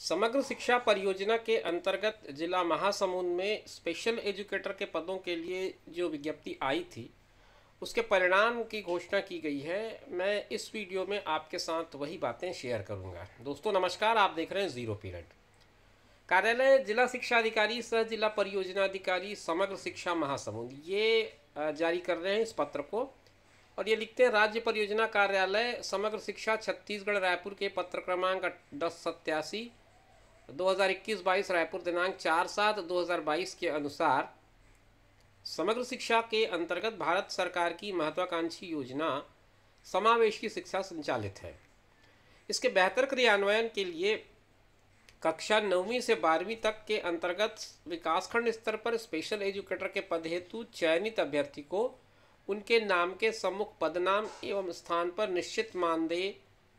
समग्र शिक्षा परियोजना के अंतर्गत जिला महासमुंद में स्पेशल एजुकेटर के पदों के लिए जो विज्ञप्ति आई थी उसके परिणाम की घोषणा की गई है मैं इस वीडियो में आपके साथ वही बातें शेयर करूंगा दोस्तों नमस्कार आप देख रहे हैं ज़ीरो पीरियड कार्यालय जिला शिक्षा अधिकारी सह जिला परियोजना अधिकारी समग्र शिक्षा महासमुंद ये जारी कर रहे हैं इस पत्र को और ये लिखते हैं राज्य परियोजना कार्यालय समग्र शिक्षा छत्तीसगढ़ रायपुर के पत्र क्रमांक दस सत्यासी 2021-22 रायपुर दिनांक चार सात 2022 के अनुसार समग्र शिक्षा के अंतर्गत भारत सरकार की महत्वाकांक्षी योजना समावेश की शिक्षा संचालित है इसके बेहतर क्रियान्वयन के लिए कक्षा नौवीं से बारहवीं तक के अंतर्गत विकासखंड स्तर पर स्पेशल एजुकेटर के पद हेतु चयनित अभ्यर्थी को उनके नाम के सम्मुख पदनाम एवं स्थान पर निश्चित मानदेय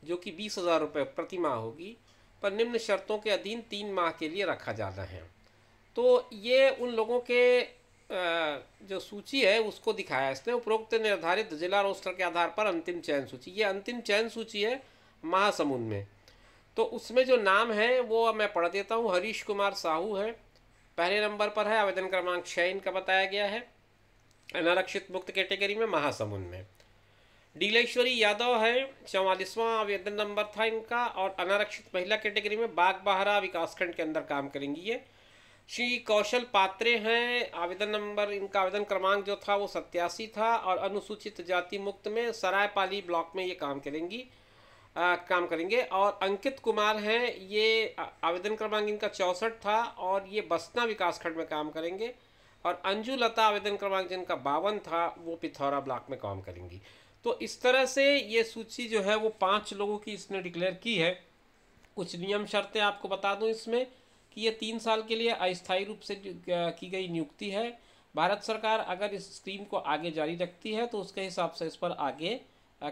जो कि बीस हज़ार रुपये प्रतिमाह होगी पर निम्न शर्तों के अधीन तीन माह के लिए रखा जाना है तो ये उन लोगों के जो सूची है उसको दिखाया इसने उपरोक्त निर्धारित जिला रोस्टर के आधार पर अंतिम चयन सूची ये अंतिम चयन सूची है महासमुंद में तो उसमें जो नाम है वो मैं पढ़ देता हूँ हरीश कुमार साहू है पहले नंबर पर है आवेदन क्रमांक छः इनका बताया गया है अनारक्षित मुक्त कैटेगरी में महासमुंद में डीलेश्वरी यादव है चौवालीसवां आवेदन नंबर था इनका और अनारक्षित महिला कैटेगरी में बागबाहरा विकासखंड के अंदर काम करेंगी ये श्री कौशल पात्रे हैं आवेदन नंबर इनका आवेदन क्रमांक जो था वो सत्यासी था और अनुसूचित जाति मुक्त में सरायपाली ब्लॉक में ये काम करेंगी आ, काम करेंगे और अंकित कुमार हैं ये आवेदन क्रमांक इनका चौंसठ था और ये बसना विकासखंड में काम करेंगे और अंजू लता आवेदन क्रमांक जिनका बावन था वो पिथौरा ब्लॉक में काम करेंगी तो इस तरह से ये सूची जो है वो पाँच लोगों की इसने डिक्लेयर की है कुछ नियम शर्तें आपको बता दूं इसमें कि ये तीन साल के लिए अस्थायी रूप से की गई नियुक्ति है भारत सरकार अगर इस स्कीम को आगे जारी रखती है तो उसके हिसाब से इस पर आगे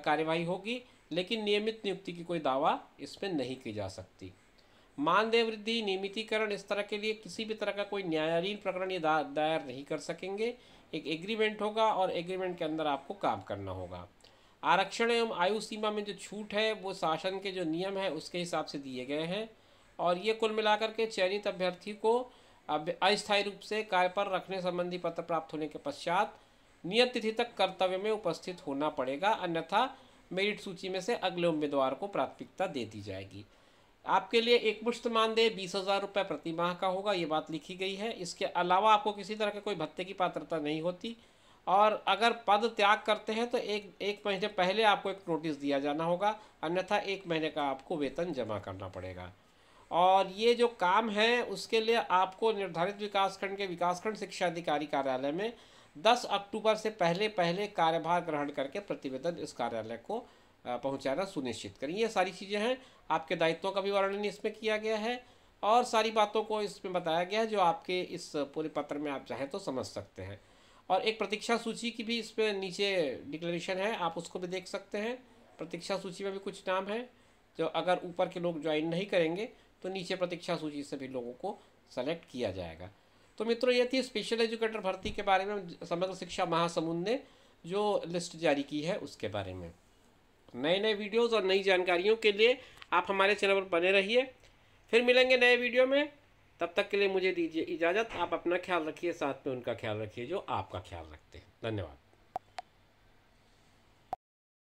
कार्यवाही होगी लेकिन नियमित नियुक्ति की कोई दावा इसमें नहीं की जा सकती मानदेय वृद्धि नियमितीकरण इस तरह के लिए किसी भी तरह का कोई न्यायाधीन प्रकरण ये दायर नहीं कर सकेंगे एक एग्रीमेंट होगा और एग्रीमेंट के अंदर आपको काम करना होगा आरक्षण एवं आयु सीमा में जो छूट है वो शासन के जो नियम है उसके हिसाब से दिए गए हैं और ये कुल मिलाकर के चयनित अभ्यर्थी को अस्थायी रूप से कार्य पर रखने संबंधी पत्र प्राप्त होने के पश्चात नियत तिथि तक कर्तव्य में उपस्थित होना पड़ेगा अन्यथा मेरिट सूची में से अगले उम्मीदवार को प्राथमिकता दे दी जाएगी आपके लिए एक मुश्त मानदेय बीस हज़ार रुपये प्रतिमाह का होगा ये बात लिखी गई है इसके अलावा आपको किसी तरह के कोई भत्ते की पात्रता नहीं होती और अगर पद त्याग करते हैं तो एक एक महीने पहले आपको एक नोटिस दिया जाना होगा अन्यथा एक महीने का आपको वेतन जमा करना पड़ेगा और ये जो काम है उसके लिए आपको निर्धारित विकासखंड के विकासखंड शिक्षा अधिकारी कार्यालय में 10 अक्टूबर से पहले पहले कार्यभार ग्रहण करके प्रतिवेदन इस कार्यालय को पहुँचाना सुनिश्चित करें ये सारी चीज़ें हैं आपके दायित्वों का भी वर्णन इसमें किया गया है और सारी बातों को इसमें बताया गया है जो आपके इस पूरे पत्र में आप चाहें तो समझ सकते हैं और एक प्रतीक्षा सूची की भी इस पर नीचे डिक्लेरेशन है आप उसको भी देख सकते हैं प्रतीक्षा सूची में भी कुछ नाम है जो अगर ऊपर के लोग ज्वाइन नहीं करेंगे तो नीचे प्रतीक्षा सूची से भी लोगों को सेलेक्ट किया जाएगा तो मित्रों ये थी स्पेशल एजुकेटर भर्ती के बारे में समग्र शिक्षा महासमुंद ने जो लिस्ट जारी की है उसके बारे में नए नए वीडियोस और नई जानकारियों के लिए आप हमारे चैनल पर बने रहिए फिर मिलेंगे नए वीडियो में तब तक के लिए मुझे दीजिए इजाज़त आप अपना ख्याल रखिए साथ में उनका ख्याल रखिए जो आपका ख्याल रखते हैं धन्यवाद